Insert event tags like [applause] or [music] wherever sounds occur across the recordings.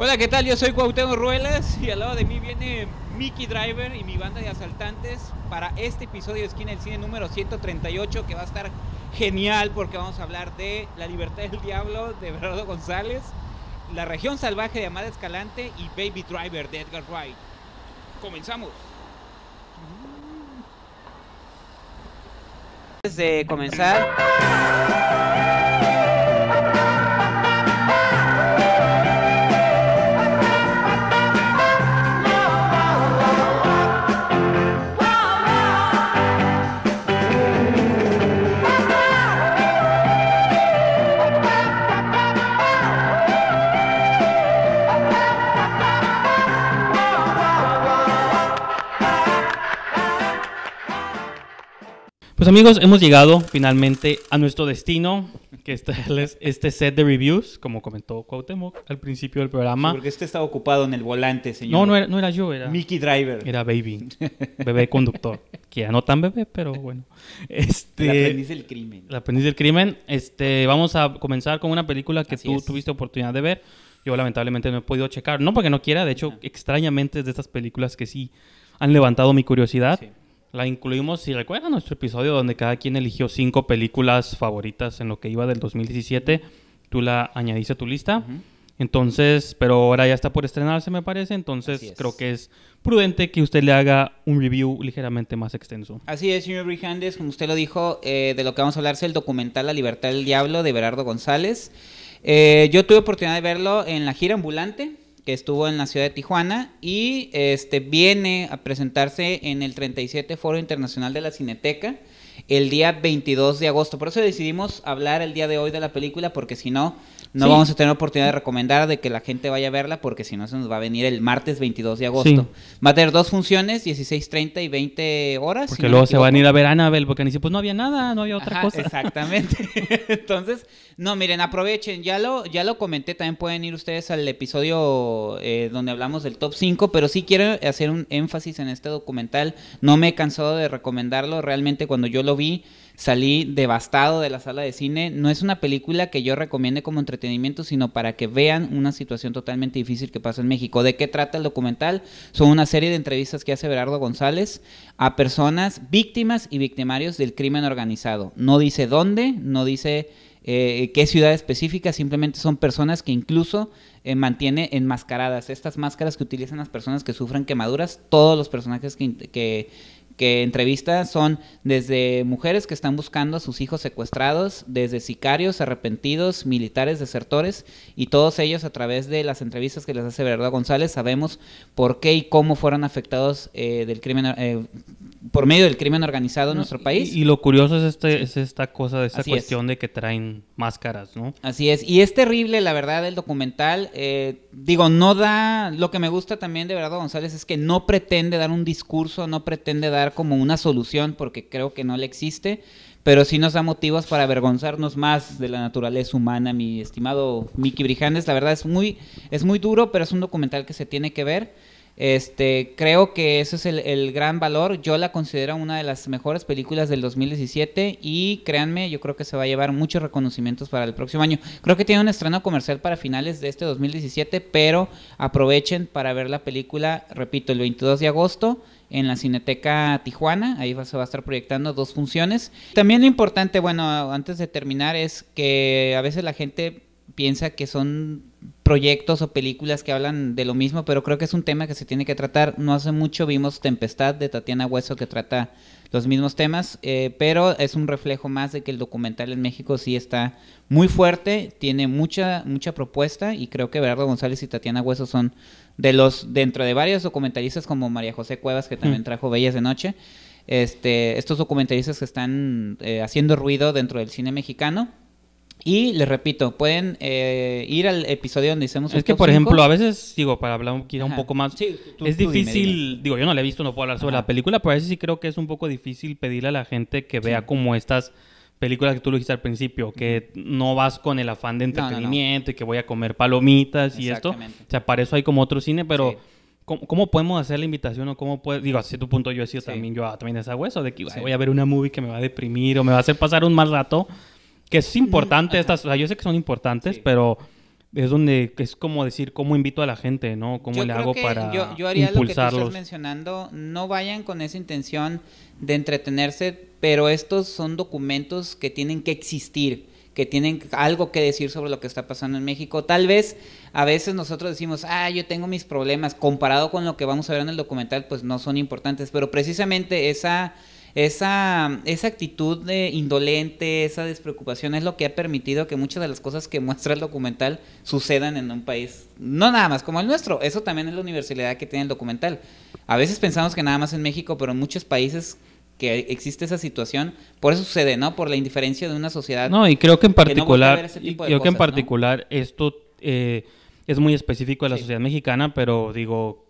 Hola, ¿qué tal? Yo soy Cuauhtémoc Ruelas y al lado de mí viene Mickey Driver y mi banda de asaltantes para este episodio de Esquina del Cine número 138 que va a estar genial porque vamos a hablar de La Libertad del Diablo de Bernardo González, La Región Salvaje de Amada Escalante y Baby Driver de Edgar Wright. Comenzamos. Antes de comenzar... amigos, hemos llegado finalmente a nuestro destino, que es este set de reviews, como comentó Cuauhtémoc al principio del programa. porque este estaba ocupado en el volante, señor. No, no era, yo, era... Mickey Driver. Era Baby, bebé conductor, [laughs] que ya no tan bebé, pero bueno. Este, la aprendiz del crimen. La aprendiz del crimen. Este, vamos a comenzar con una película que tú tuviste oportunidad de ver. Yo lamentablemente no he podido checar, no porque no quiera, de hecho, ah. extrañamente es de estas películas que sí han levantado mi curiosidad. Sí. La incluimos, si recuerdan nuestro episodio donde cada quien eligió cinco películas favoritas en lo que iba del 2017, tú la añadiste a tu lista. Entonces, pero ahora ya está por estrenarse, me parece. Entonces, creo que es prudente que usted le haga un review ligeramente más extenso. Así es, señor Brijandes. Como usted lo dijo, eh, de lo que vamos a hablar es el documental La Libertad del Diablo de Berardo González. Eh, yo tuve oportunidad de verlo en la gira ambulante que estuvo en la ciudad de Tijuana y este, viene a presentarse en el 37 Foro Internacional de la Cineteca el día 22 de agosto. Por eso decidimos hablar el día de hoy de la película, porque si no, no vamos a tener oportunidad de recomendar de que la gente vaya a verla, porque si no, se nos va a venir el martes 22 de agosto. Va a tener dos funciones, 16.30 y 20 horas. Porque luego se van a ir a ver a Anabel, porque ni si pues no había nada, no había otra cosa. Exactamente. [laughs] Entonces, no, miren, aprovechen. Ya lo, ya lo comenté, también pueden ir ustedes al episodio eh, donde hablamos del top 5, pero sí quiero hacer un énfasis en este documental. No me he cansado de recomendarlo. Realmente, cuando yo lo vi, salí devastado de la sala de cine. No es una película que yo recomiende como entretenimiento, sino para que vean una situación totalmente difícil que pasa en México. ¿De qué trata el documental? Son una serie de entrevistas que hace Berardo González a personas víctimas y victimarios del crimen organizado. No dice dónde, no dice eh, qué ciudad específica, simplemente son personas que incluso eh, mantiene enmascaradas. Estas máscaras que utilizan las personas que sufren quemaduras, todos los personajes que que entrevistas son desde mujeres que están buscando a sus hijos secuestrados, desde sicarios, arrepentidos, militares, desertores, y todos ellos a través de las entrevistas que les hace Verdad González sabemos por qué y cómo fueron afectados eh, del crimen, eh, por medio del crimen organizado en nuestro país. Y, lo curioso es, este, es esta cosa, esta cuestión de que traen máscaras, ¿no? Así es, y es terrible la verdad el documental, eh, digo, no da, lo que me gusta también de verdad González es que no pretende dar un discurso, no pretende dar como una solución, porque creo que no le existe, pero sí nos da motivos para avergonzarnos más de la naturaleza humana, mi estimado Mickey Brijanes, la verdad es muy, es muy duro, pero es un documental que se tiene que ver. Este, creo que ese es el, el, gran valor. Yo la considero una de las mejores películas del 2017 y créanme, yo creo que se va a llevar muchos reconocimientos para el próximo año. Creo que tiene un estreno comercial para finales de este 2017, pero aprovechen para ver la película, repito, el 22 de agosto en la Cineteca Tijuana. Ahí se va a estar proyectando dos funciones. También lo importante, bueno, antes de terminar, es que a veces la gente piensa que son proyectos o películas que hablan de lo mismo, pero creo que es un tema que se tiene que tratar. No hace mucho vimos Tempestad de Tatiana Hueso que trata los mismos temas, eh, pero es un reflejo más de que el documental en México sí está muy fuerte, tiene mucha, mucha propuesta y creo que Berardo González y Tatiana Hueso son de los, dentro de varios documentalistas como María José Cuevas, que también mm. trajo Bellas de Noche, este, estos documentalistas que están eh, haciendo ruido dentro del cine mexicano y les repito, pueden eh, ir al episodio donde hicimos... Es que, por ejemplo, a veces, digo, para hablar un poco más, sí, es difícil, digo, yo no la he visto, no puedo hablar sobre la película, pero a veces sí creo que es un poco difícil pedirle a la gente que vea como estas películas que tú lo dijiste al principio, que no vas con el afán de entretenimiento y que voy a comer palomitas y esto. O sea, para eso hay como otro cine, pero... ¿Cómo, podemos hacer la invitación o cómo puedes, digo, a cierto punto yo he sido también, yo ah, también esa hueso de que voy a ver una movie que me va a deprimir o me va a hacer pasar un mal rato, que es importante estas, yo sé que son importantes, pero es donde es como decir cómo invito a la gente, ¿no? ¿Cómo le hago para yo, haría impulsarlos. lo que tú estás mencionando, no vayan con esa intención de entretenerse, pero estos son documentos que tienen que existir que tienen algo que decir sobre lo que está pasando en México. Tal vez a veces nosotros decimos, ah, yo tengo mis problemas, comparado con lo que vamos a ver en el documental, pues no son importantes, pero precisamente esa esa, esa actitud indolente, esa despreocupación es lo que ha permitido que muchas de las cosas que muestra el documental sucedan en un país, no nada más como el nuestro, eso también es la universalidad que tiene el documental. A veces pensamos que nada más en México, pero en muchos países que existe esa situación, por eso sucede, ¿no? Por la indiferencia de una sociedad. No, y creo que en particular, creo que en particular esto eh, es muy específico de la sociedad mexicana, pero digo,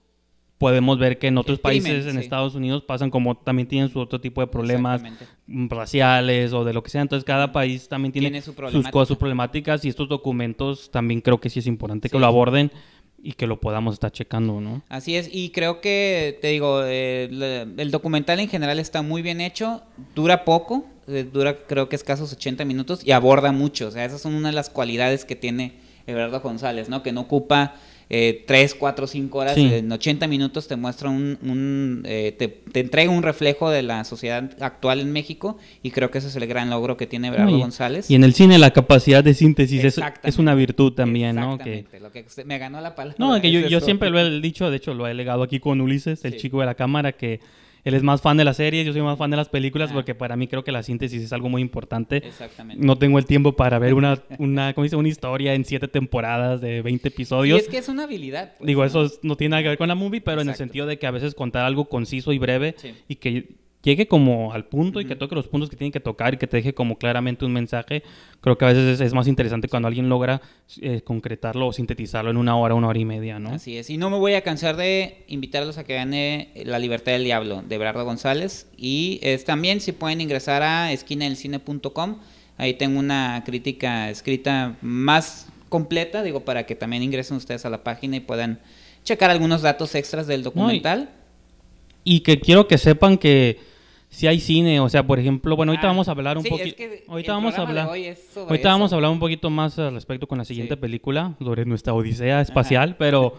podemos ver que en otros países, en Estados Unidos, pasan como también tienen su otro tipo de problemas mm, raciales o de lo que sea. Entonces, cada país también tiene, sus cosas, sus problemáticas y estos documentos también creo que sí es importante que lo aborden y que lo podamos estar checando, ¿no? Así es, y creo que, te digo, eh, el documental en general está muy bien hecho, dura poco, eh, dura creo que escasos 80 minutos y aborda mucho, o sea, esas son una de las cualidades que tiene Eduardo González, ¿no? Que no ocupa eh, tres, cuatro, cinco horas, en 80 minutos te muestra un, eh, te, entrega un reflejo de la sociedad actual en México y creo que ese es el gran logro que tiene Bravo González. Y en el cine la capacidad de síntesis es, una virtud también, ¿no? Que, lo que me ganó la palabra. No, que yo, yo siempre lo he dicho, de hecho lo he legado aquí con Ulises, el chico de la cámara, que él es más fan de las series, yo soy más fan de las películas, ah. porque para mí creo que la síntesis es algo muy importante. Exactamente. No tengo el tiempo para ver una, [laughs] una ¿cómo dice? Una historia en siete temporadas de 20 episodios. Y es que es una habilidad. Pues, Digo, eso no tiene nada que ver con la movie, pero en el sentido de que a veces contar algo conciso y breve y que llegue como al punto y que toque los puntos que tiene que tocar y que te deje como claramente un mensaje, creo que a veces es, más interesante cuando alguien logra eh, concretarlo o sintetizarlo en una hora, una hora y media, ¿no? Así es, y no me voy a cansar de invitarlos a que gane eh, La Libertad del Diablo de Berardo González y es, también si pueden ingresar a esquinaelcine.com, ahí tengo una crítica escrita más completa, digo, para que también ingresen ustedes a la página y puedan checar algunos datos extras del documental y que quiero que sepan que si hay cine, o sea, por ejemplo, bueno, ahorita ah, vamos a hablar un poquito. ahorita vamos a hablar. ahorita vamos a hablar un poquito más al respecto con la siguiente película, sobre nuestra odisea espacial, pero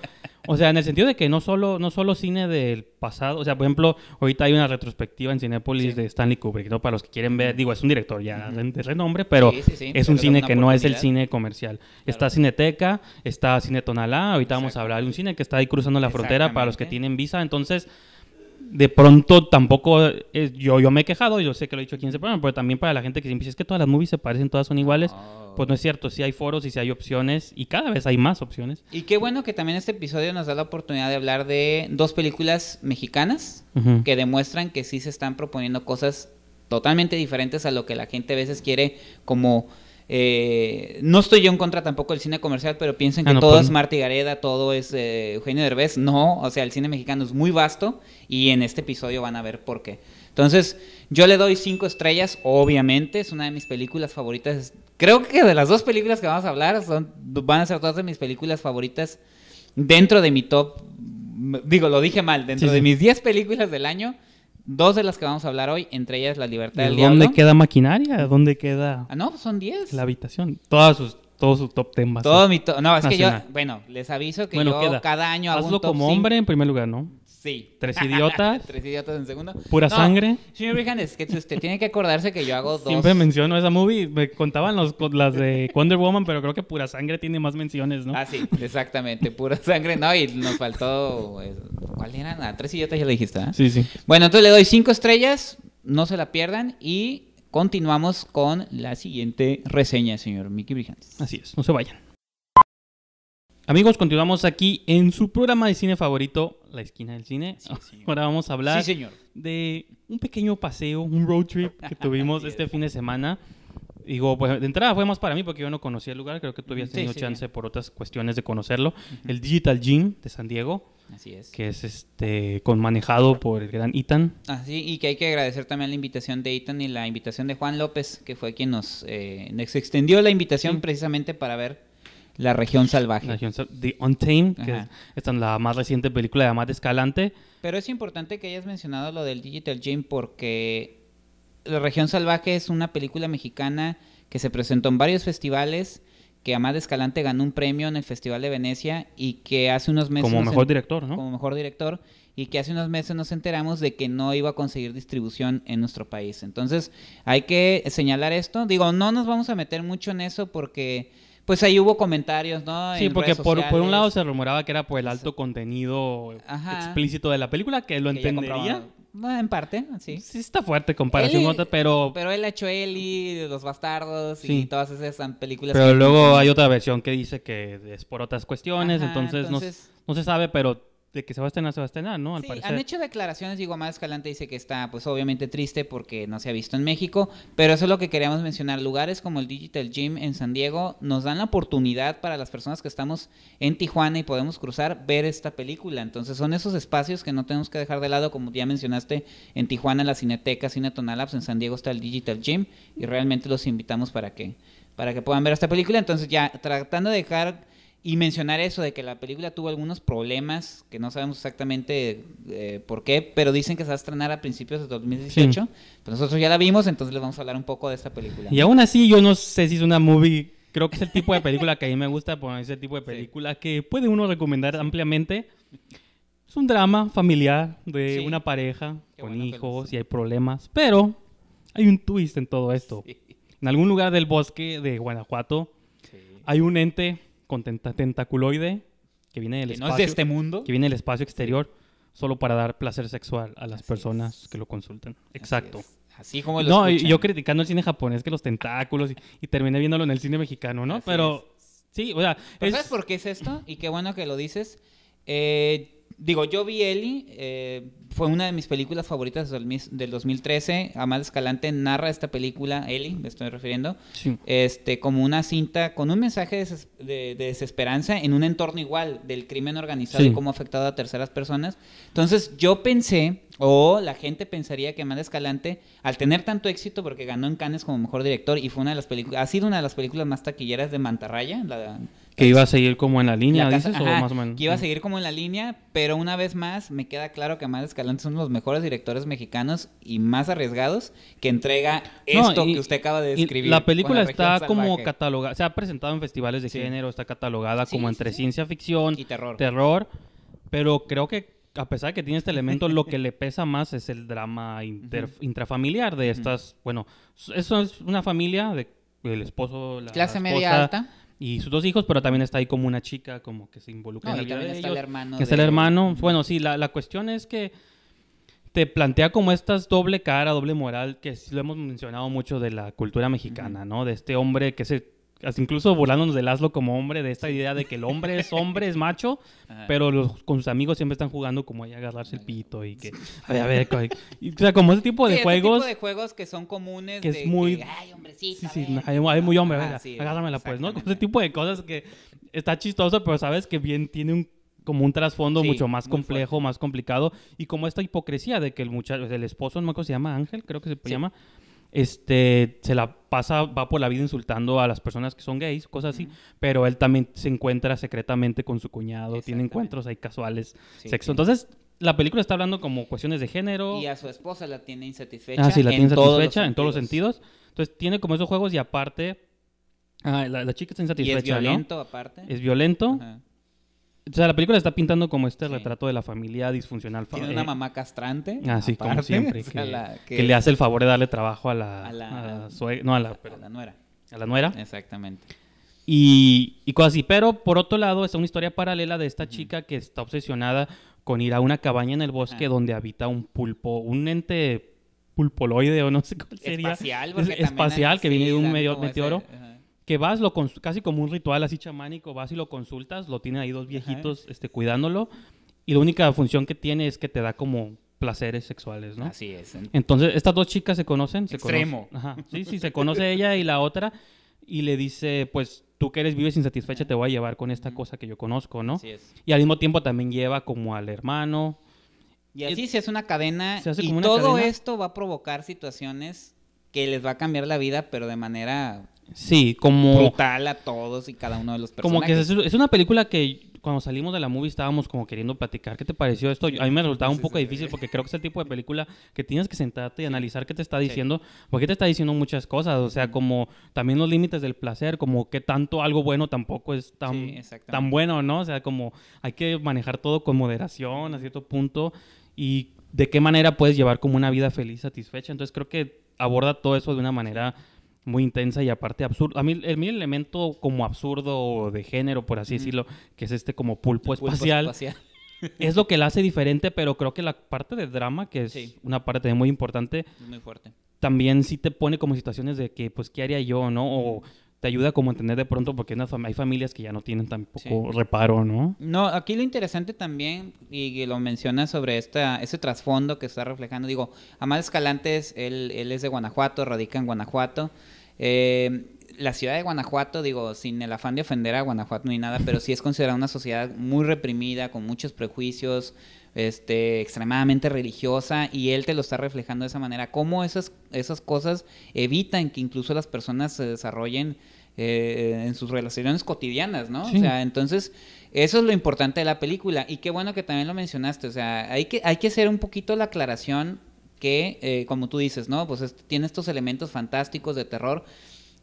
o sea, en el sentido de que no solo no solo cine del pasado, o sea, por ejemplo, ahorita hay una retrospectiva en Cinépolis de Stanley Kubrick, ¿no? Para los que quieren ver, digo, es un director ya de renombre, pero es un cine que no es el cine comercial. Está Cineteca, está Cine Tonalá, ahorita vamos a hablar de un cine que está ahí cruzando la frontera para los que tienen visa, entonces de pronto tampoco es, yo, yo me he quejado, yo sé que lo he dicho aquí en este pero también para la gente que siempre dice es que todas las movies se parecen, todas son iguales, ah. pues no es cierto, si hay foros y si hay opciones y cada vez hay más opciones. Y qué bueno que también este episodio nos da la oportunidad de hablar de dos películas mexicanas que demuestran que sí se están proponiendo cosas totalmente diferentes a lo que la gente a veces quiere como eh, no estoy yo en contra tampoco del cine comercial, pero piensen ah, que todo pues es Marty Gareda, todo es eh, Eugenio Derbez. No, o sea, el cine mexicano es muy vasto y en este episodio van a ver por qué. Entonces, yo le doy cinco estrellas, obviamente, es una de mis películas favoritas. Creo que de las dos películas que vamos a hablar son, van a ser todas de mis películas favoritas dentro de mi top, digo, lo dije mal, dentro de mis 10 películas del año, Dos de las que vamos a hablar hoy, entre ellas la libertad del ¿Dónde queda maquinaria? ¿Dónde queda? Ah, no, son diez. La habitación. Todas sus todos sus top temas. Todo mi No, es que yo, bueno, les aviso que yo cada año hago como hombre en primer lugar, ¿no? Sí. Tres idiotas. [laughs] Tres idiotas en segundo. Pura sangre. Señor es que usted tiene que acordarse que yo hago dos. Siempre menciono esa movie. Me contaban los, las de Wonder Woman, pero creo que Pura Sangre tiene más menciones, ¿no? Ah, sí, exactamente. Pura Sangre. No, y nos faltó. Pues, ¿Cuál era? Ah, tres idiotas ya le dijiste, ¿eh? Sí, sí. Bueno, entonces le doy cinco estrellas. No se la pierdan. Y continuamos con la siguiente reseña, señor Mickey Brihan. Así es, no se vayan. Amigos, continuamos aquí en su programa de cine favorito, La Esquina del Cine. [laughs] Ahora vamos a hablar de un pequeño paseo, un road trip que [laughs] tuvimos este fin de semana. Digo, pues de entrada fue más para mí porque yo no conocía el lugar, creo que tú habías tenido chance por otras cuestiones de conocerlo. El Digital Gym de San Diego. Así es. Que es este con manejado por el gran Ethan. Así, ah, y que hay que agradecer también la invitación de Ethan y la invitación de Juan López, que fue quien nos eh, extendió la invitación precisamente para ver la región salvaje. La región The Untamed, que es, la más reciente película de Amad Escalante. Pero es importante que hayas mencionado lo del Digital Gym porque La región salvaje es una película mexicana que se presentó en varios festivales, que Amad Escalante ganó un premio en el Festival de Venecia y que hace unos meses... Como mejor director, ¿no? Como mejor director y que hace unos meses nos enteramos de que no iba a conseguir distribución en nuestro país. Entonces hay que señalar esto. Digo, no nos vamos a meter mucho en eso porque pues ahí hubo comentarios, ¿no? Sí, porque por, un lado se rumoraba que era por el alto contenido explícito de la película, que lo entendería. en parte, sí. Sí, está fuerte comparación con pero. Pero él ha hecho Eli, Los Bastardos y todas esas películas. Pero luego hay otra versión que dice que es por otras cuestiones, entonces, no, se sabe, pero de que se va a estrenar, ¿no? han hecho declaraciones, digo, más Escalante dice que está, pues obviamente triste porque no se ha visto en México, pero eso es lo que queríamos mencionar. Lugares como el Digital Gym en San Diego nos dan la oportunidad para las personas que estamos en Tijuana y podemos cruzar, ver esta película. Entonces son esos espacios que no tenemos que dejar de lado, como ya mencionaste, en Tijuana la Cineteca, Cine en San Diego está el Digital Gym y realmente los invitamos para que, para que puedan ver esta película. Entonces ya tratando de dejar y mencionar eso de que la película tuvo algunos problemas que no sabemos exactamente eh, por qué, pero dicen que se va a estrenar a principios de 2018. Pues nosotros ya la vimos, entonces les vamos a hablar un poco de esta película. Y aún así, yo no sé si es una movie. Creo que es el tipo de película que a mí me gusta, pues, es el tipo de película que puede uno recomendar ampliamente. Es un drama familiar de una pareja con hijos y hay problemas, pero hay un twist en todo esto. En algún lugar del bosque de Guanajuato hay un ente con tentaculoide que viene del espacio. No es de este mundo. Que viene del espacio exterior solo para dar placer sexual a las personas que lo consultan. Exacto. Así, como lo No, yo criticando el cine japonés que los tentáculos y, terminé viéndolo en el cine mexicano, ¿no? Pero sí, o sea, ¿sabes por qué es esto? Y qué bueno que lo dices. Eh, Digo, yo vi Eli, eh, fue una de mis películas favoritas del, 2013. Amad Escalante narra esta película, Eli, me estoy refiriendo, este, como una cinta con un mensaje de, desesperanza en un entorno igual del crimen organizado y cómo ha afectado a terceras personas. Entonces, yo pensé, o la gente pensaría que Amal Escalante, al tener tanto éxito, porque ganó en Cannes como mejor director y fue una de las películas, ha sido una de las películas más taquilleras de Mantarraya, la que iba a seguir como en la línea, o más o menos. Que iba a seguir como en la línea, pero una vez más me queda claro que Amado Escalante es uno de los mejores directores mexicanos y más arriesgados que entrega esto que usted acaba de describir. La película está como catalogada, se ha presentado en festivales de género, está catalogada como entre ciencia ficción y terror. pero creo que a pesar de que tiene este elemento, lo que le pesa más es el drama [laughs] intrafamiliar de estas. Bueno, eso es una familia de el esposo, la clase media alta, y sus dos hijos, pero también está ahí como una chica como que se involucra en la vida está el hermano. Que es el hermano. Bueno, sí, la, cuestión es que te plantea como estas doble cara, doble moral, que sí lo hemos mencionado mucho de la cultura mexicana, ¿no? De este hombre que se incluso burlándonos del Aslo como hombre, de esta idea de que el hombre es hombre, es macho, [laughs] pero los, con sus amigos siempre están jugando como ahí agarrarse el pito y que, a ver, a ver, o sea, como ese tipo de sí, juegos. Ese tipo de juegos que son comunes. Que es muy. ay, Sí, hay, hay muy hombre, agárramela pues, ¿no? ese tipo de cosas que está chistoso, pero sabes que bien tiene un como un trasfondo mucho más complejo, más complicado, y como esta hipocresía de que el muchacho, el esposo, no me acuerdo, se llama Ángel, creo que se llama, este, se la pasa, va por la vida insultando a las personas que son gays, cosas así, pero él también se encuentra secretamente con su cuñado, tiene encuentros ahí casuales, sexo. Entonces, la película está hablando como cuestiones de género. Y a su esposa la tiene insatisfecha. Ah, sí, la tiene insatisfecha en todos los sentidos. Entonces, tiene como esos juegos y aparte, ah, la, chica está insatisfecha. Y es violento, aparte. Es violento. O sea, la película está pintando como este retrato de la familia disfuncional. Tiene una eh, mamá castrante. Así ah, como [laughs] siempre. que, le hace el favor de darle trabajo a la, No, a la, a la nuera. A la nuera. Exactamente. Y, y cosas así. Pero por otro lado, es una historia paralela de esta chica que está obsesionada con ir a una cabaña en el bosque donde habita un pulpo, un ente pulpoloide o no sé cuál sería. Espacial, espacial, que viene de un medio, meteoro que vas, lo casi como un ritual así chamánico, vas y lo consultas, lo tienen ahí dos viejitos este, cuidándolo, y la única función que tiene es que te da como placeres sexuales, ¿no? Así es. Entonces, estas dos chicas se conocen. Se Extremo. Sí, sí, se conoce ella y la otra, y le dice, pues, tú que eres vives insatisfecha, te voy a llevar con esta cosa que yo conozco, ¿no? Y al mismo tiempo también lleva como al hermano. Y así se hace una cadena, y todo esto va a provocar situaciones que les va a cambiar la vida, pero de manera Sí, como... Brutal a todos y cada uno de los personajes. Como que es, una película que cuando salimos de la movie estábamos como queriendo platicar qué te pareció esto. A mí me resultaba un poco difícil porque creo que es el tipo de película que tienes que sentarte y analizar qué te está diciendo, porque te está diciendo muchas cosas, o sea, como también los límites del placer, como que tanto algo bueno tampoco es tan, tan bueno, ¿no? O sea, como hay que manejar todo con moderación a cierto punto y de qué manera puedes llevar como una vida feliz, satisfecha. Entonces creo que aborda todo eso de una manera muy intensa y aparte absurda. A mí el, mi elemento como absurdo de género, por así decirlo, que es este como pulpo, espacial, [laughs] Es lo que la hace diferente, pero creo que la parte de drama, que es una parte muy importante, también sí te pone como situaciones de que, pues, ¿qué haría yo, no? O, te ayuda como a entender de pronto porque hay familias que ya no tienen tampoco reparo, ¿no? No, aquí lo interesante también, y lo mencionas sobre esta, ese trasfondo que está reflejando, digo, Amal Escalantes, él, él es de Guanajuato, radica en Guanajuato. Eh, la ciudad de Guanajuato, digo, sin el afán de ofender a Guanajuato ni nada, pero sí es considerada una sociedad muy reprimida, con muchos prejuicios, este, extremadamente religiosa y él te lo está reflejando de esa manera. ¿Cómo esas, esas cosas evitan que incluso las personas se desarrollen eh, en sus relaciones cotidianas, ¿no? O sea, entonces, eso es lo importante de la película. Y qué bueno que también lo mencionaste. O sea, hay que, hay que hacer un poquito la aclaración que, eh, como tú dices, ¿no? Pues tiene estos elementos fantásticos de terror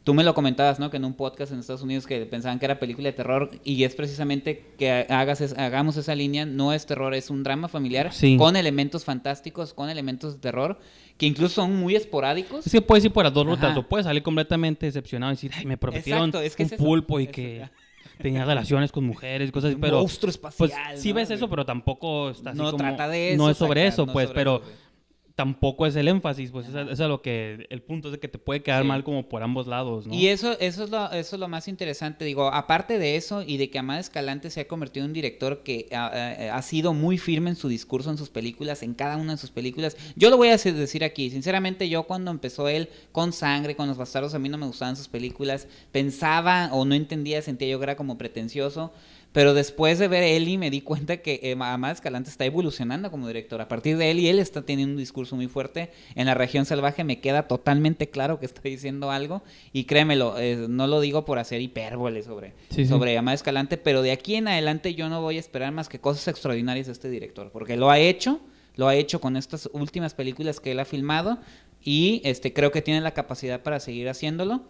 Tú me lo comentabas, ¿no? Que en un podcast en Estados Unidos que pensaban que era película de terror y es precisamente que hagamos esa línea, no es terror, es un drama familiar con elementos fantásticos, con elementos de terror que incluso son muy esporádicos. Sí, que puedes ir por las dos rutas, lo puedes salir completamente decepcionado y decir, me prometieron un pulpo y que... [laughs] tenía relaciones con mujeres, y cosas así, pero... Monstruo pues, espacial. Pues, sí ves eso, pero tampoco está así no Trata de eso, No es pues, sobre eso, pues, pero tampoco es el énfasis, pues eso es lo que el punto es de que te puede quedar mal como por ambos lados, ¿no? Y eso, eso, es lo, eso es lo más interesante, digo, aparte de eso y de que Amada Escalante se ha convertido en un director que ha, ha, sido muy firme en su discurso, en sus películas, en cada una de sus películas, yo lo voy a decir aquí, sinceramente yo cuando empezó él con Sangre, con Los Bastardos, a mí no me gustaban sus películas, pensaba o no entendía, sentía yo que era como pretencioso, pero después de ver Eli me di cuenta que eh, Amada Escalante está evolucionando como director. A partir de Eli, él está teniendo un discurso muy fuerte. En la región salvaje me queda totalmente claro que está diciendo algo. Y créemelo, eh, no lo digo por hacer hipérbole sobre, sobre Amada Escalante, pero de aquí en adelante yo no voy a esperar más que cosas extraordinarias de este director. Porque lo ha hecho, lo ha hecho con estas últimas películas que él ha filmado. Y este, creo que tiene la capacidad para seguir haciéndolo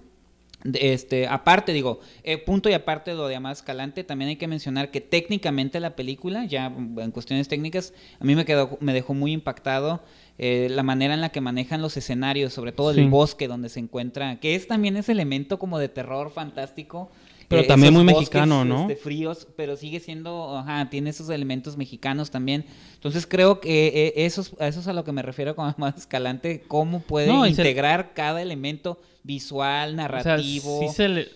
este, aparte, digo, eh, punto y aparte de lo de calante Escalante, también hay que mencionar que técnicamente la película, ya en cuestiones técnicas, a mí me, quedó, me dejó muy impactado eh, la manera en la que manejan los escenarios, sobre todo el bosque donde se encuentra, que es también ese elemento como de terror fantástico, pero también muy mexicano, ¿no? Este, fríos, pero sigue siendo, ajá, tiene esos elementos mexicanos también. Entonces creo que eh, eh, eso es a lo que me refiero con [laughs] más Escalante, cómo puede integrar cada elemento visual, narrativo. sí se le,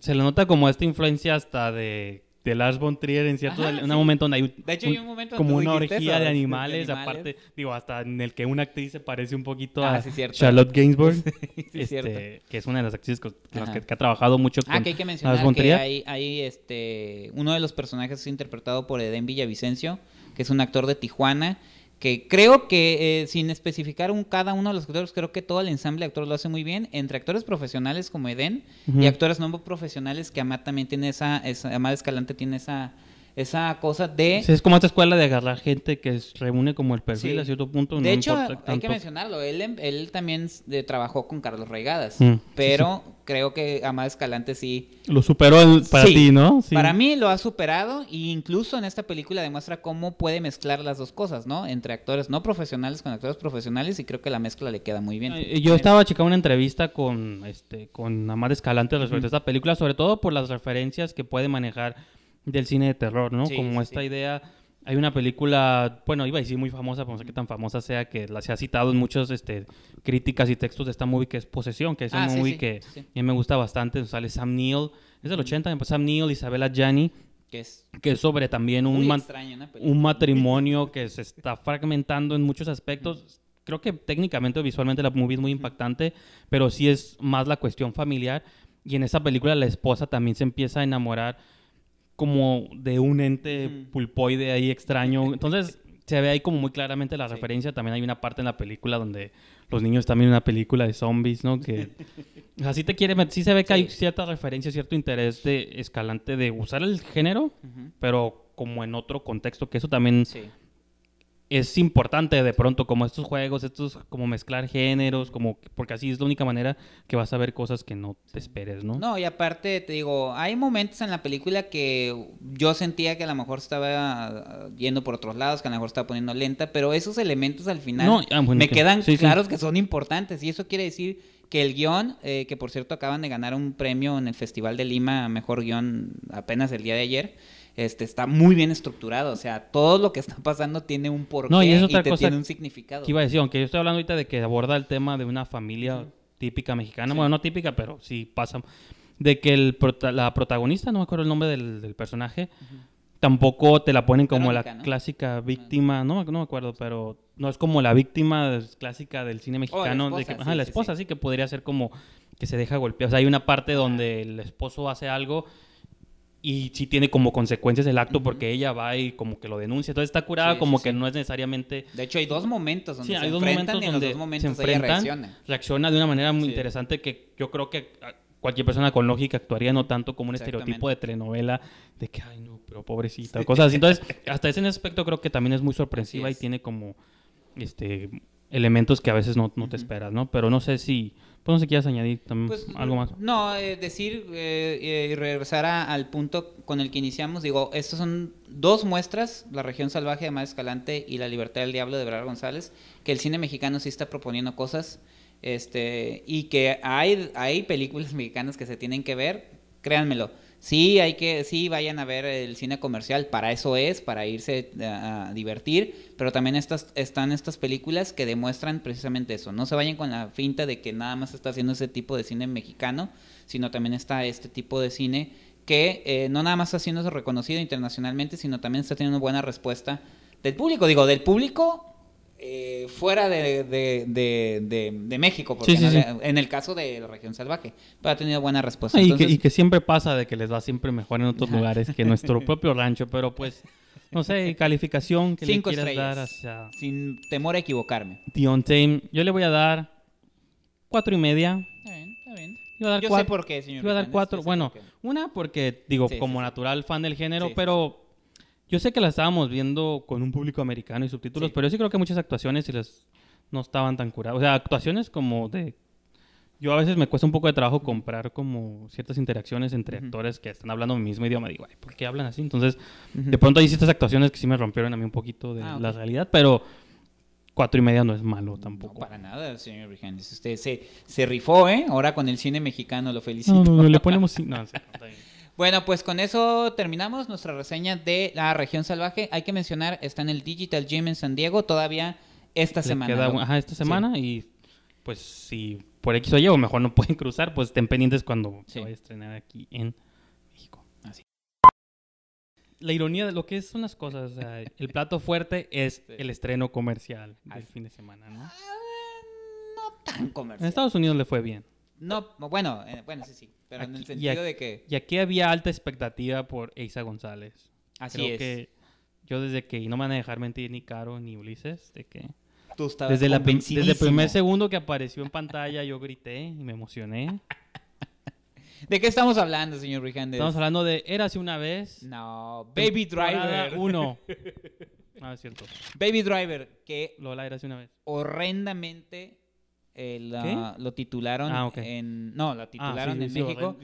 se le nota como esta influencia hasta de de Lars von Trier en cierto un momento donde hay, un, como una orgía de, animales, aparte digo hasta en el que una actriz se parece un poquito ah, a Charlotte Gainsbourg [laughs] este, que es una de las actrices con, las que, ha trabajado mucho ah, que hay que mencionar que hay, hay, este uno de los personajes es interpretado por Eden Villavicencio que es un actor de Tijuana creo que eh, sin especificar un cada uno de los actores, creo que todo el ensamble de actores lo hace muy bien, entre actores profesionales como Eden y actores no profesionales que Amad también tiene esa, esa Amad Escalante tiene esa esa cosa de... es como esta escuela de agarrar gente que se reúne como el perfil a cierto punto. De hecho, hay que mencionarlo, él, em, también trabajó con Carlos Reigadas, mm, pero creo que Amad Escalante sí... Lo superó para ti, ¿no? Para mí lo ha superado e incluso en esta película demuestra cómo puede mezclar las dos cosas, ¿no? Entre actores no profesionales con actores profesionales y creo que la mezcla le queda muy bien. Yo estaba checando una entrevista con, este, con Escalante respecto a esta película, sobre todo por las referencias que puede manejar del cine de terror, ¿no? Como esta idea. Hay una película, bueno, iba a decir muy famosa, pero no sé qué tan famosa sea, que la se ha citado en muchas este, críticas y textos de esta movie que es Posesión, que es ah, una movie que a mí me gusta bastante. Sale Sam Neill, es del 80, Sam Neill, Isabella Gianni, que es, que sobre también un, un matrimonio [laughs] que se está fragmentando en muchos aspectos. Creo que técnicamente o visualmente la movie es muy impactante, pero sí es más la cuestión familiar. Y en esa película la esposa también se empieza a enamorar como de un ente mm. pulpoide ahí extraño. [laughs] Entonces se ve ahí como muy claramente la referencia. También hay una parte en la película donde los niños también una película de zombies, ¿no? Que [laughs] así te quiere, sí se ve que hay cierta referencia, cierto interés de Escalante de usar el género, pero como en otro contexto, que eso también sí es importante de pronto como estos juegos, estos como mezclar géneros, como porque así es la única manera que vas a ver cosas que no te esperes, ¿no? No, y aparte te digo, hay momentos en la película que yo sentía que a lo mejor estaba ah, yendo por otros lados, que a lo mejor estaba poniendo lenta, pero esos elementos al final ah, me quedan claros que son importantes y eso quiere decir que el guión, eh, que por cierto acaban de ganar un premio en el Festival de Lima, mejor guión apenas el día de ayer, este, está muy bien estructurado. O sea, todo lo que está pasando tiene un porqué y, es otra tiene un significado. Que iba a decir, aunque yo estoy hablando ahorita de que aborda el tema de una familia típica mexicana, bueno, no típica, pero sí pasa, de que la protagonista, no me acuerdo el nombre del, personaje, tampoco te la ponen como la clásica ah, víctima, no, no me acuerdo, pero no es como la víctima clásica del cine oh, mexicano. la esposa, ajá, la esposa sí, que podría ser como que se deja golpear. O sea, hay una parte donde el esposo hace algo y sí tiene como consecuencias el acto porque ella va y como que lo denuncia. Entonces está curada como que no es necesariamente... De hecho hay dos momentos donde se enfrentan y en los dos momentos se ella reacciona. Reacciona de una manera muy interesante que yo creo que cualquier persona con lógica actuaría no tanto como un estereotipo de telenovela de que, ay no, pero pobrecita, cosas así. Entonces [laughs] hasta ese aspecto creo que también es muy sorpresiva y tiene como este elementos que a veces no, te esperas, ¿no? Pero no sé si pues no añadir pues, algo más. No, eh, decir eh, eh, y regresar al punto con el que iniciamos, digo, estas son dos muestras, La región salvaje de Madre Escalante y La libertad del diablo de Bernardo González, que el cine mexicano sí está proponiendo cosas este, y que hay, hay películas [laughs] mexicanas que se tienen que ver, créanmelo Sí, hay que, sí, vayan a ver el cine comercial, para eso es, para irse a, divertir, pero también estas, están estas películas que demuestran precisamente eso, no se vayan con la finta de que nada más está haciendo ese tipo de cine mexicano, sino también está este tipo de cine que eh, no nada más está siendo reconocido internacionalmente, sino también está teniendo buena respuesta del público, digo, del público eh, fuera de, de, México, porque en el caso de la región salvaje, pero ha tenido buena respuesta. Ah, y, que, siempre pasa de que les va siempre mejor en otros lugares que nuestro [laughs] propio rancho, pero pues, no sé, calificación que Cinco le dar Sin temor a equivocarme. Dion Tame, yo le voy a dar cuatro y media. Está bien, Yo sé por qué, señor. Yo voy a dar cuatro. Bueno, una porque, digo, como natural fan del género, pero yo sé que la estábamos viendo con un público americano y subtítulos, pero yo sí creo que muchas actuaciones y las no estaban tan curadas. O sea, actuaciones como de... Yo a veces me cuesta un poco de trabajo comprar como ciertas interacciones entre actores que están hablando mi mismo idioma. Y Digo, Ay, ¿por qué hablan así? Entonces, de pronto hay ciertas actuaciones que sí me rompieron a mí un poquito de ah, la realidad, pero cuatro y media no es malo tampoco. para nada, señor dice, Usted se, se rifó, ¿eh? Ahora con el cine mexicano lo felicito. No, no, le ponemos... no, bueno, pues con eso terminamos nuestra reseña de la región salvaje. Hay que mencionar, está en el Digital Gym en San Diego todavía esta semana. ajá, esta semana y pues si por X o Y o mejor no pueden cruzar, pues estén pendientes cuando se vaya a estrenar aquí en México. La ironía de lo que son las cosas, el plato fuerte es el estreno comercial del fin de semana, ah, no tan comercial. En Estados Unidos le fue bien. No, bueno, eh, bueno, sí, sí. Pero en el sentido de que. Y aquí había alta expectativa por Isa González. Así es. yo desde que. Y no me van a dejar mentir ni Caro ni Ulises, de que. Tú estabas desde, la, desde el primer segundo que apareció en pantalla, yo grité y me emocioné. [laughs] ¿De qué estamos hablando, señor Rijandes? Estamos hablando de Érase una vez. No, Baby Driver. Uno. no [laughs] ah, es cierto. Baby Driver, que. Lola, hace una vez. Horrendamente eh, lo titularon ah, en... No, lo titularon en México.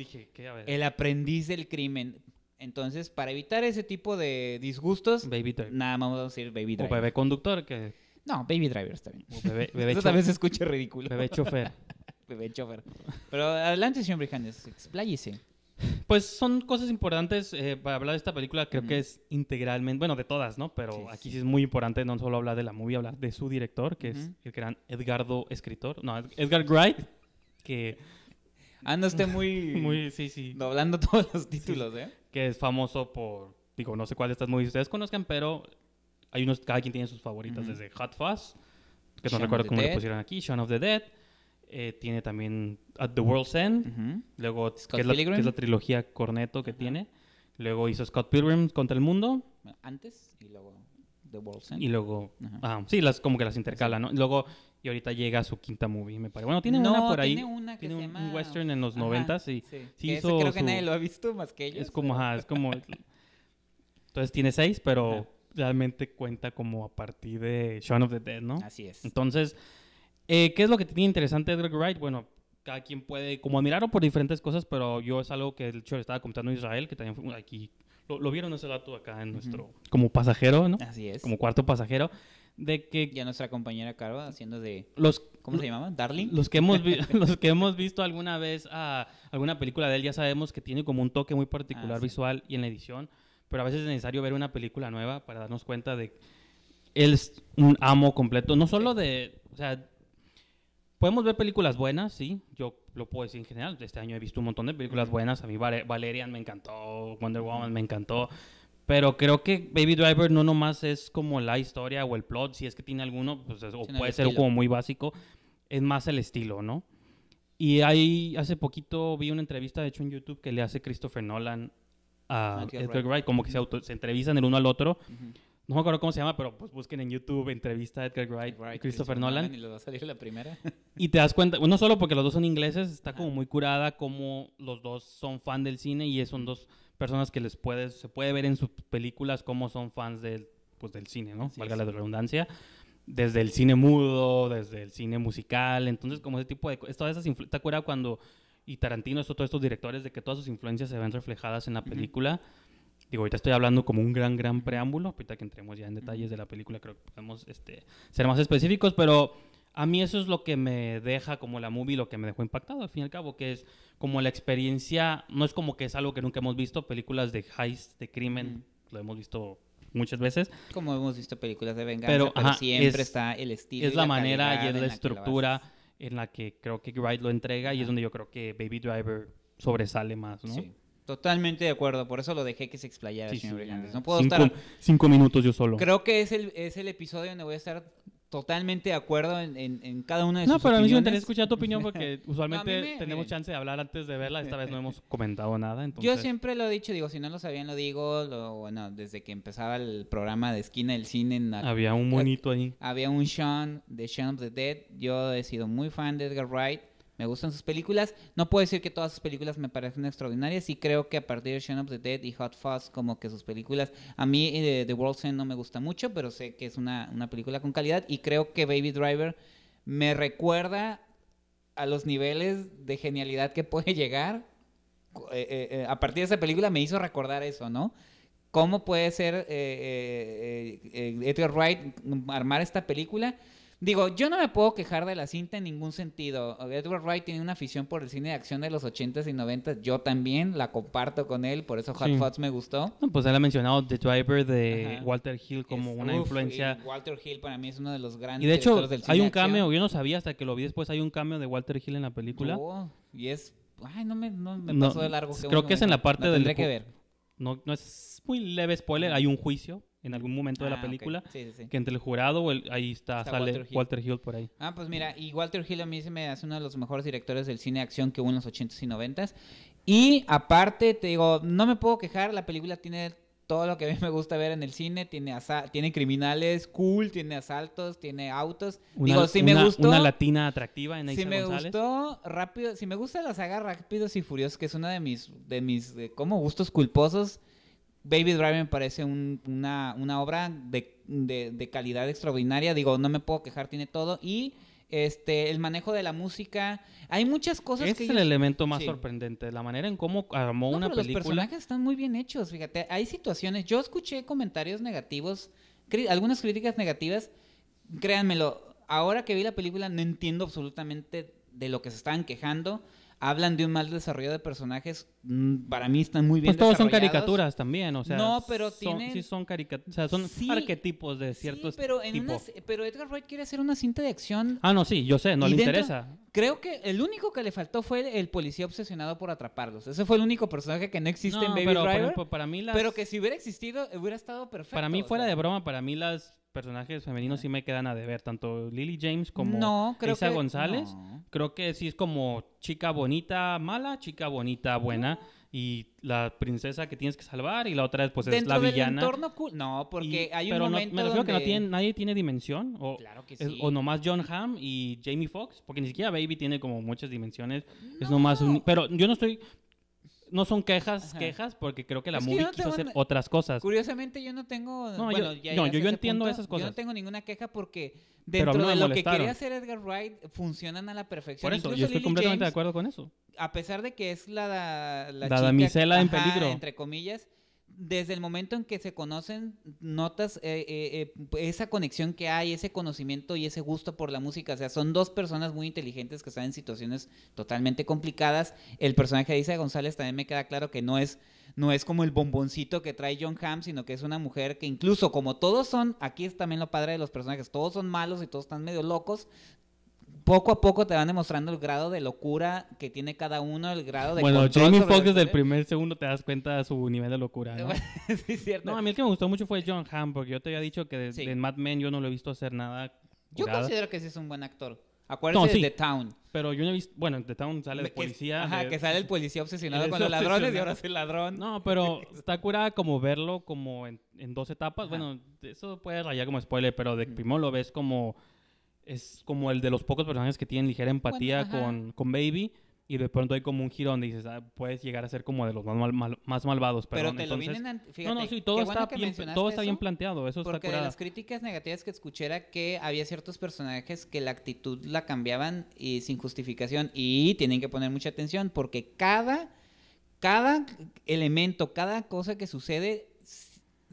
El aprendiz del crimen. Entonces, para evitar ese tipo de disgustos, baby nada más vamos a decir baby driver. O bebé conductor, que... No, baby driver está bien. O bebé, también se escucha ridículo. Bebé chofer. [laughs] bebé chofer. Pero adelante, señor Brijanes, expláyese. Pues son cosas importantes eh, para hablar de esta película, creo que es integralmente, bueno, de todas, ¿no? Pero aquí sí. es muy importante no solo hablar de la movie, hablar de su director, que es el gran Edgardo Escritor, no, Edgar Wright, que... este muy... [laughs] muy, sí, sí. Doblando todos los títulos, ¿eh? Que es famoso por, digo, no sé cuál de estas movies ustedes conozcan, pero hay unos, cada quien tiene sus favoritas, desde Hot Fuzz, que no recuerdo cómo lo pusieron aquí, Shaun of the Dead, eh, tiene también At the World's End, luego que es, la, trilogía Corneto que tiene, luego hizo Scott Pilgrim contra el mundo. Antes y luego The World's End. Y luego, ah, sí, las, como que las intercala, ¿no? Luego, y ahorita llega su quinta movie, me parece. Bueno, tiene una por ahí. Tiene, una que se un, llama... un, western en los noventas y sí. Sí creo que nadie lo ha visto más que ellos. Es como, ajá, es como... [laughs] Entonces tiene seis, pero realmente cuenta como a partir de Shaun of the Dead, ¿no? Así es. Entonces eh, ¿Qué es lo que tiene interesante Edgar Wright? Bueno, cada quien puede como admirarlo por diferentes cosas, pero yo es algo que el hecho le estaba comentando a Israel, que también fue aquí, lo, vieron ese dato acá en nuestro, como pasajero, ¿no? Así es. Como cuarto pasajero, de que... Ya nuestra compañera Carva haciendo de... Los, ¿Cómo se llamaba? ¿Darling? Los que hemos, [laughs] los que hemos visto alguna vez a alguna película de él ya sabemos que tiene como un toque muy particular ah, visual y en la edición, pero a veces es necesario ver una película nueva para darnos cuenta de... Él es un amo completo, no solo de... O sea, podemos ver películas buenas, sí. Yo lo puedo decir en general. Este año he visto un montón de películas buenas. A mí Valerian me encantó, Wonder Woman me encantó. Pero creo que Baby Driver no nomás es como la historia o el plot, si es que tiene alguno, pues o puede ser como muy básico. Es más el estilo, ¿no? Y ahí hace poquito vi una entrevista, de hecho, en YouTube que le hace Christopher Nolan a ah, Edgar Wright. como que se, entrevistan el uno al otro no me acuerdo cómo se llama, pero pues busquen en YouTube entrevista a Edgar Wright, y Christopher, Nolan. Y les va a salir la primera. [laughs] y te das cuenta, no solo porque los dos son ingleses, está como muy curada como los dos son fan del cine y son dos personas que les puedes, se puede ver en sus películas cómo son fans del, pues, del cine, ¿no? Valga la redundancia. Desde el cine mudo, desde el cine musical, entonces como ese tipo de... Todas esas ¿Te acuerdas cuando... Y Tarantino, otro todos estos directores, de que todas sus influencias se ven reflejadas en la película. Digo, ahorita estoy hablando como un gran, gran preámbulo. Ahorita que entremos ya en detalles de la película, creo que podemos este, ser más específicos, pero a mí eso es lo que me deja como la movie, lo que me dejó impactado, al fin y al cabo, que es como la experiencia, no es como que es algo que nunca hemos visto, películas de heist, de crimen, lo hemos visto muchas veces. Como hemos visto películas de venganza, pero, siempre está el estilo. Es la, la manera y es la, estructura en la que creo que Wright lo entrega y es donde yo creo que Baby Driver sobresale más, ¿no? Totalmente de acuerdo, por eso lo dejé que se explayara, señor No puedo cinco, estar. Cinco minutos yo solo. Creo que es el, es el episodio donde voy a estar totalmente de acuerdo en, cada una de no, sus No, pero a mí me interesa escuchar tu opinión [laughs] porque usualmente tenemos chance de hablar antes de verla. Esta vez no hemos comentado nada. Yo siempre lo he dicho, digo, si no lo sabían, lo digo. bueno, desde que empezaba el programa de Esquina del Cine. En había un eh, monito ahí. Había un Sean de Sean of the Dead. Yo he sido muy fan de Edgar Wright me gustan sus películas. No puedo decir que todas sus películas me parecen extraordinarias y creo que a partir de Shaun of the Dead y Hot Fuzz, como que sus películas, a mí The, eh, World's End no me gusta mucho, pero sé que es una, película con calidad y creo que Baby Driver me recuerda a los niveles de genialidad que puede llegar. Eh, eh, a partir de esa película me hizo recordar eso, ¿no? ¿Cómo puede ser Edgar Wright armar esta película? Digo, yo no me puedo quejar de la cinta en ningún sentido. Edward Wright tiene una afición por el cine de acción de los 80s y 90s. Yo también la comparto con él, por eso Hot me gustó. pues él ha mencionado The Driver de Walter Hill como una influencia. Walter Hill para mí es uno de los grandes. Y de hecho, hay un cambio, yo no sabía hasta que lo vi después, hay un cambio de Walter Hill en la película. Oh, y es. Ay, no me, pasó de largo. Creo que es en la parte del. Tendré que ver. No, no es muy leve spoiler, hay un juicio en algún momento de la ah, película. Que entre el jurado, o ahí está, sale Walter Hill. por ahí. Ah, pues mira, y Walter Hill a mí se me hace uno de los mejores directores del cine de acción que hubo en los 80s y 90s. Y aparte, te digo, no me puedo quejar, la película tiene todo lo que a mí me gusta ver en el cine. Tiene, tiene criminales cool, tiene asaltos, tiene autos. Digo, si me gustó. Una latina atractiva en Si me gustó rápido, si me gusta la saga Rápidos y Furiosos, que es una de mis, de mis, de, como gustos culposos. Baby Driver me parece una, obra de, calidad extraordinaria. Digo, no me puedo quejar, tiene todo. Y este, el manejo de la música. Hay muchas cosas que. Es el elemento más sorprendente, la manera en cómo armó no, una pero película. Los personajes están muy bien hechos, fíjate. Hay situaciones. Yo escuché comentarios negativos, algunas críticas negativas. Créanmelo, ahora que vi la película no entiendo absolutamente de lo que se estaban quejando hablan de un mal desarrollo de personajes, mm, para mí están muy bien. Pues todos son caricaturas también, o sea. No, pero son, sí son caricaturas, o sea, son arquetipos de ciertos. pero, pero Edgar Wright quiere hacer una cinta de acción. Ah, no, sí, yo sé, no le interesa. Creo que el único que le faltó fue el, policía obsesionado por atraparlos. Ese fue el único personaje que no existe en Baby Pero que si hubiera existido, hubiera estado perfecto. Para mí, fuera de broma, para mí las personajes femeninos sí me quedan a deber, tanto Lily James como no, González. Creo que sí es como chica bonita mala, chica bonita buena. Y la princesa que tienes que salvar, y la otra es, pues, es la villana. No, porque hay un pero momento. me refiero que no tiene, nadie tiene dimensión. O, claro que sí. o nomás John Hamm y Jamie Foxx, porque ni siquiera Baby tiene como muchas dimensiones. Es nomás un, Pero yo no estoy no son quejas, quejas, porque creo que la movie quiso hacer otras cosas. Curiosamente yo no tengo... No, bueno, yo, yo, entiendo esas cosas. Yo no tengo ninguna queja porque dentro de lo que quería hacer Edgar Wright funcionan a la perfección. Por eso, yo estoy completamente de acuerdo con eso. A pesar de que es la, la, la, chica, damisela en peligro. entre comillas, desde el momento en que se conocen, notas eh, eh, eh, pues, esa conexión que hay, ese conocimiento y ese gusto por la música. O sea, son dos personas muy inteligentes que están en situaciones totalmente complicadas. El personaje de Isa González también me queda claro que no es, no es como el bomboncito que trae John Hamm, sino que es una mujer que incluso como todos son, aquí es también lo padre de los personajes, todos son malos y todos están medio locos, poco a poco te van demostrando el grado de locura que tiene cada uno, el grado de Bueno, Jamie Foxx desde el primer segundo te das cuenta de su nivel de locura, ¿no? [laughs] sí, es cierto. No, a mí el que me gustó mucho fue John Hamm, porque yo te había dicho que en Mad Men yo no lo he visto hacer nada. Yo considero que sí es un buen actor. Acuérdate no, de The Town. Pero yo no he visto. Bueno, The Town sale de policía. Ajá, que sale el policía obsesionado con los ladrones y ahora es el ladrón. No, pero [laughs] está curada como verlo como en, dos etapas. Bueno, eso puede rayar como spoiler, pero de primo lo ves como es como el de los pocos personajes que tienen ligera empatía con, con, Baby. Y de pronto hay como un giro donde dices, ah, puedes llegar a ser como de los más, malvados. Pero te Entonces, lo vienen... no, no, sí, todo, está, bien, todo planteado. Eso porque está de las críticas negativas que escuché era que había ciertos personajes que la actitud la cambiaban y sin justificación. Y tienen que poner mucha atención porque cada, cada elemento, cada cosa que sucede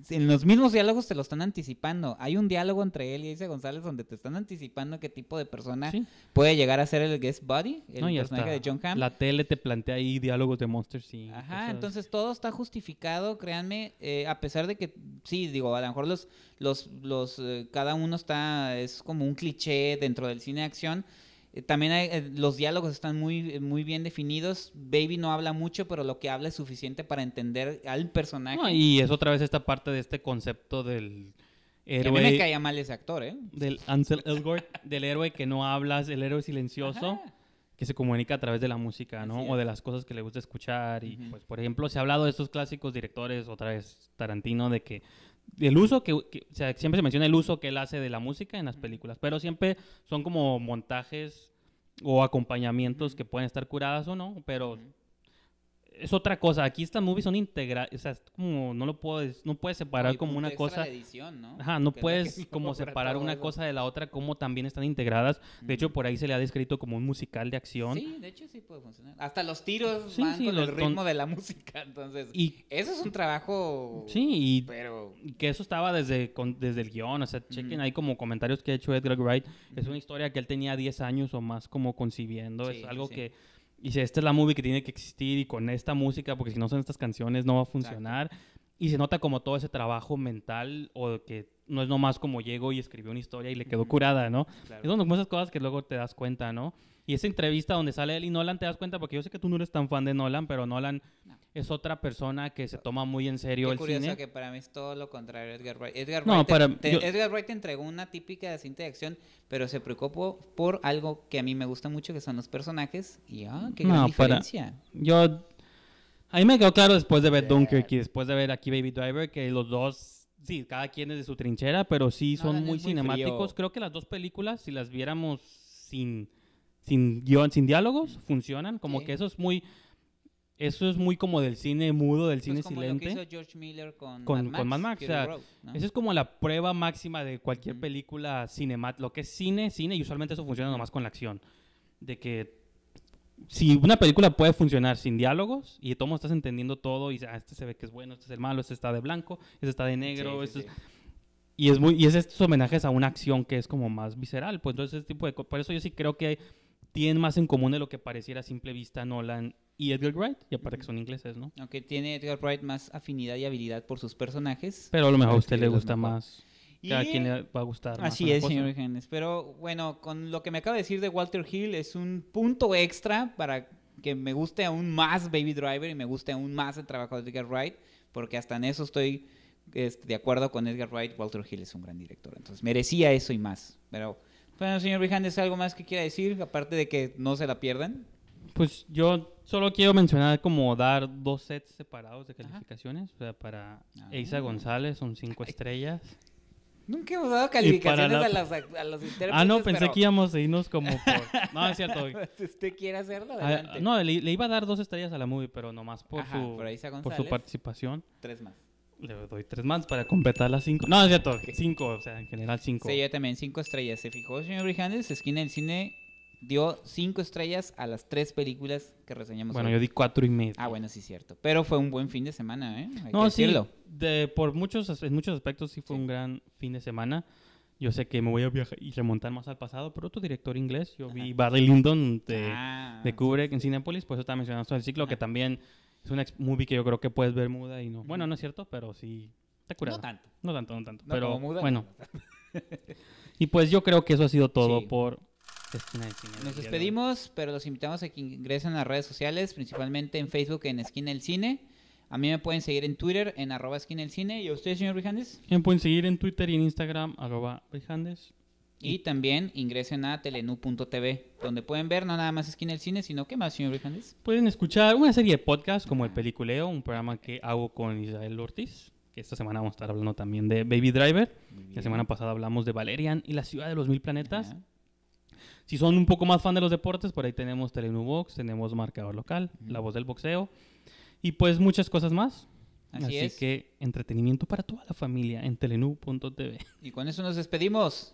en los mismos diálogos te lo están anticipando. Hay un diálogo entre él y Isa González donde te están anticipando qué tipo de persona puede llegar a ser el guest body, el personaje de John Hamm. La tele te plantea ahí diálogos de Monsters y. Ajá, entonces todo está justificado, créanme, eh, a pesar de que sí, digo, a lo mejor los, los, los, eh, cada uno está, es como un cliché dentro del cine de acción eh, también eh, los diálogos están muy, eh, muy bien definidos. Baby no habla mucho, pero lo que habla es suficiente para entender al personaje. y es otra vez esta parte de este concepto del héroe. A mí me mal ese actor, ¿eh? Del Ansel Elgort, del héroe que no hablas, el héroe silencioso. que se comunica a través de la música, ¿no? O de las cosas que le gusta escuchar. Y, pues, por ejemplo, se ha hablado de estos clásicos directores, otra vez Tarantino, de que el uso que, o sea, siempre se menciona el uso que él hace de la música en las películas, pero siempre son como montajes o acompañamientos que pueden estar curadas o no, pero es otra cosa. Aquí estas movies son integradas, o sea, como no lo puedes, no puedes separar como una cosa. edición, ¿no? Ajá, no puedes como separar una cosa de la otra, como también están integradas. De hecho, por ahí se le ha descrito como un musical de acción. Sí, de hecho sí puede funcionar. Hasta los tiros sí, van con el ritmo de la [laughs] música, entonces. Y eso es un trabajo. Sí, y pero que eso estaba desde con, desde el guión, o sea, chequen ahí como comentarios que ha hecho Edgar Wright. Es una historia que él tenía 10 años o más como concibiendo. es algo que y dice, esta es la movie que tiene que existir y con esta música, porque si no son estas canciones no va a funcionar. Y se nota como todo ese trabajo mental o que no es nomás como llego y escribió una historia y le quedó curada, ¿no? Claro. Es como esas cosas que luego te das cuenta, ¿no? Y esa entrevista donde sale él y Nolan, te das cuenta, porque yo sé que tú no eres tan fan de Nolan, pero Nolan es otra persona que se toma muy en serio Qué curioso que para mí es todo lo contrario Edgar Wright. Edgar Wright, Edgar Wright entregó una típica cinta de acción, pero se preocupó por algo que a mí me gusta mucho, que son los personajes. Y ah, qué gran diferencia. Yo... A mí me quedó claro después de ver Dunkirk y después de ver aquí Baby Driver que los dos sí, cada quien es de su trinchera, pero sí son muy, cinemáticos. Creo que las dos películas, si las viéramos sin sin guión, sin diálogos, funcionan. Como que eso es muy. Eso es muy como del cine mudo, del pues cine es como Lo que hizo George Miller con, con Mad Max. Esa es como la prueba máxima de cualquier película cinemat, lo que es cine, cine, y usualmente eso funciona nomás con la acción. De que si una película puede funcionar sin diálogos y todo estás entendiendo todo y ah, este se ve que es bueno, este es el malo, este está de blanco, este está de negro, este y es muy y es estos homenajes a una acción que es como más visceral, pues entonces tipo de por eso yo sí creo que hay tienen más en común de lo que pareciera a simple vista Nolan y Edgar Wright, y aparte que son ingleses, ¿no? Aunque tiene Edgar Wright más afinidad y habilidad por sus personajes. Pero a lo mejor a usted le gusta más. Cada quien le va a gustar. Más Así es, señor Genes. Pero bueno, con lo que me acaba de decir de Walter Hill, es un punto extra para que me guste aún más Baby Driver y me guste aún más el trabajo de Edgar Wright, porque hasta en eso estoy este, de acuerdo con Edgar Wright. Walter Hill es un gran director, entonces merecía eso y más. Pero bueno, señor Vijandes, ¿algo más que quiera decir, aparte de que no se la pierdan? Pues yo solo quiero mencionar como dar dos sets separados de calificaciones. O sea, para ah. Isa González son cinco estrellas. Nunca hemos dado calificaciones a, las, a, los intérpretes. Ah, no, pensé que íbamos a irnos como por... No, es cierto. [laughs] Pues, si usted quiere hacerlo, ah, adelante. no, le, iba a dar dos estrellas a la movie, pero nomás por, su, por su participación. Tres más le doy tres más para completar las cinco. No, es cierto, cinco, o sea, en general cinco. Sí, yo también, cinco estrellas. ¿Se fijó, señor Brijandes? Esquina del Cine dio cinco estrellas a las tres películas que reseñamos. Bueno, yo di cuatro y medio. Ah, bueno, sí, cierto. Pero fue un buen fin de semana, ¿eh? no, sí, de, por muchos, en muchos aspectos sí fue un gran fin de semana. Yo sé que me voy a viajar y remontar más al pasado, pero otro director inglés, yo vi Barry Lyndon de, ah, de Kubrick en Cinepolis, por eso estaba mencionando el ciclo, que también es una movie que yo creo que puedes ver muda y no. Bueno, no es cierto, pero sí. Está curada. No tanto. No tanto, no tanto. pero bueno. [laughs] y pues yo creo que eso ha sido todo por Esquina del Cine. Nos despedimos, pero los invitamos a que ingresen a las redes sociales, principalmente en Facebook en Esquina del Cine. A mí me pueden seguir en Twitter en arroba esquina del cine. ¿Y a usted, señor Brijandes? Me pueden seguir en Twitter y en Instagram arroba y también ingresen a telenu.tv, donde pueden ver no nada más Esquina del Cine, sino ¿qué más, señor Brijandes? Pueden escuchar una serie de podcasts como El Peliculeo, un programa que hago con Israel Ortiz, que esta semana vamos a estar hablando también de Baby Driver. La semana pasada hablamos de Valerian y la ciudad de los mil planetas. Si son un poco más fan de los deportes, por ahí tenemos Telenu Box, tenemos Marcador Local, La Voz del Boxeo y pues muchas cosas más. Así, Así que entretenimiento para toda la familia en telenu.tv. Y con eso nos despedimos.